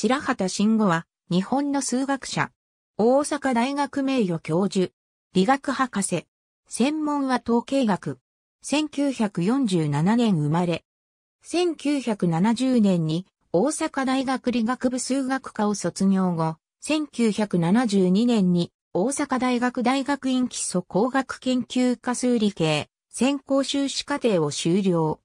白畑慎吾は、日本の数学者。大阪大学名誉教授。理学博士。専門は統計学。1947年生まれ。1970年に大阪大学理学部数学科を卒業後、1972年に大阪大学大学院基礎工学研究科数理系専攻修士課程を修了。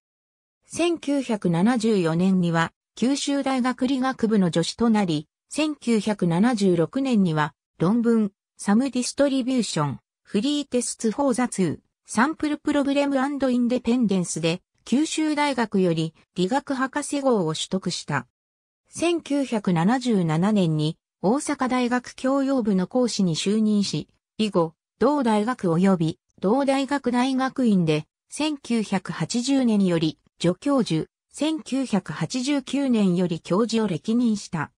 1974年には九州大学理学部の助手となり、1976年には論文、サムディストリビューション、フリーテスツフォーザ2、サンプルプロブレムインデペンデンスで、九州大学より理学博士号を取得した。1977年に大阪大学教養部の講師に就任し、以後、同大学及び同大学大学院で1980年より助教授、1989年より教授を歴任した。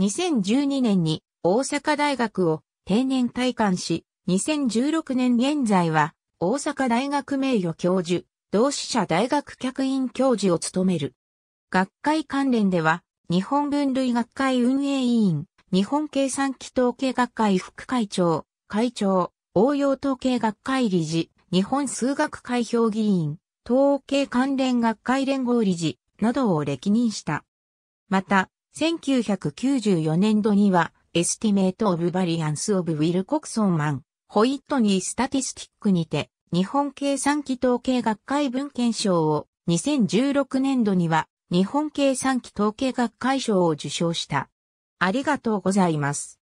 2012年に大阪大学を定年退官し、2016年現在は大阪大学名誉教授、同志社大学客員教授を務める。学会関連では、日本分類学会運営委員、日本計算機統計学会副会長、会長、応用統計学会理事、日本数学会評議員、統計関連学会連合理事などを歴任した。また、1994年度には、エスティメート・オブ・バリアンス・オブ・ウィルコクソンマン、ホイットニー・スタティスティックにて、日本計算機統計学会文献賞を、2016年度には、日本計算機統計学会賞を受賞した。ありがとうございます。